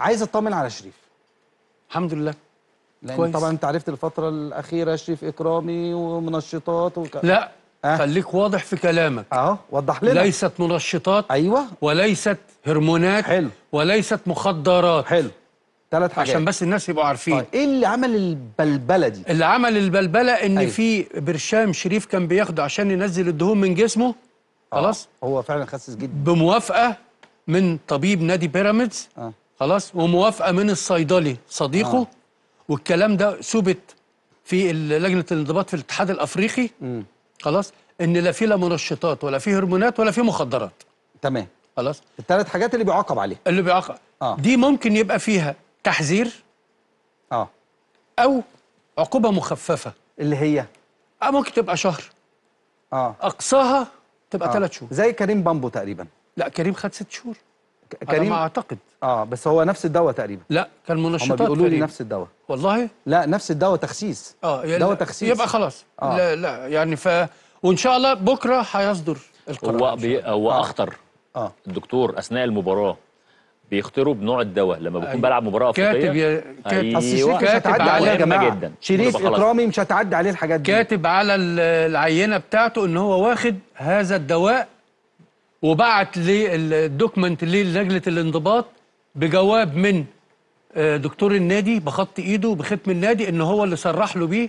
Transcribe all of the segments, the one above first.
عايز اطمن على شريف الحمد لله لان كويس. طبعا انت عرفت الفتره الاخيره شريف اكرامي ومنشطات وك... لا أه؟ خليك واضح في كلامك اه وضح لنا ليست منشطات ايوه وليست هرمونات حلو وليست مخدرات حلو ثلاث حاجات عشان بس الناس يبقوا عارفين طيب. ايه اللي عمل البلبله دي اللي عمل البلبله ان أيوة. في برشام شريف كان بياخده عشان ينزل الدهون من جسمه خلاص آه، هو فعلا خسس جدا بموافقه من طبيب نادي بيراميدز آه. خلاص وموافقه من الصيدلي صديقه آه. والكلام ده ثبت في لجنه الانضباط في الاتحاد الافريقي م. خلاص ان لا في لا منشطات ولا في هرمونات ولا في مخدرات تمام خلاص الثلاث حاجات اللي بيعاقب عليها اللي بيعاقب آه. دي ممكن يبقى فيها تحذير اه او عقوبه مخففه اللي هي اه ممكن تبقى شهر اه اقصاها تبقى ثلاث آه. شهور زي كريم بامبو تقريبا لا كريم خد ست شهور كريم أنا ما اعتقد اه بس هو نفس الدواء تقريبا لا كان منشطات بيقولوا لي نفس الدواء والله لا نفس الدواء تخسيس اه يعني دواء تخسيس يبقى خلاص آه. لا لا يعني ف وان شاء الله بكره هيصدر القرار هو بي... هو آه. اخطر اه الدكتور اثناء المباراه بيختاروا بنوع الدواء لما بكون أيوة. بلعب مباراه افريقيه كاتب يا كاتب أيوة. مش هتعدي عليه يا جماعه جدا. شريف اكرامي مش هتعدي عليه الحاجات دي كاتب على العينه بتاعته ان هو واخد هذا الدواء وبعت لي الدوكمنت للجنه الانضباط بجواب من آه، دكتور النادي بخط ايده بختم النادي ان هو اللي صرح له بيه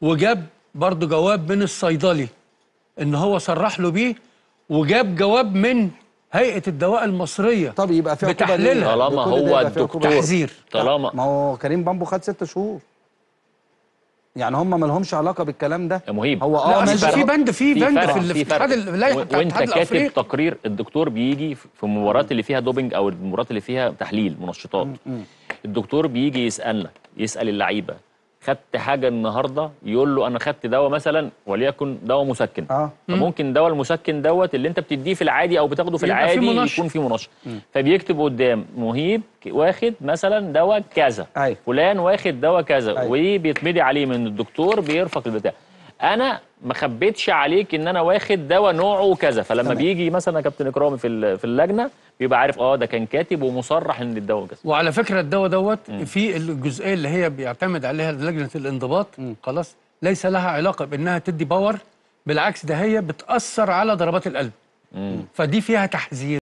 وجاب برضه جواب من الصيدلي ان هو صرح له بيه وجاب جواب من هيئه الدواء المصريه طب يبقى فيها بتحليلها طالما هو الدكتور تحذير طالما ما هو كريم بامبو خد ست شهور يعني هم ما لهمش علاقه بالكلام ده مهيب هو اه ماشي في بند في بند في الاتحاد اللائحه وانت كاتب الأفريق. تقرير الدكتور بيجي في المباريات اللي فيها دوبنج او المباريات اللي فيها تحليل منشطات الدكتور بيجي يسالنا يسال اللعيبه خدت حاجه النهارده يقول له انا خدت دواء مثلا وليكن دواء مسكن آه. فممكن دواء المسكن دوت اللي انت بتديه في العادي او بتاخده في العادي في يكون فيه منشط فبيكتب قدام مهيب واخد مثلا دواء كذا أي. فلان واخد دواء كذا وبيتمضي عليه من الدكتور بيرفق البتاع انا ما خبيتش عليك ان انا واخد دواء نوعه كذا فلما تمام. بيجي مثلا كابتن اكرامي في في اللجنه يبقى عارف اه ده كان كاتب ومصرح ان الدواء جاز وعلى فكره الدواء دوت في الجزئيه اللي هي بيعتمد عليها لجنه الانضباط م. خلاص ليس لها علاقه بانها تدي باور بالعكس ده هي بتاثر على ضربات القلب م. فدي فيها تحذير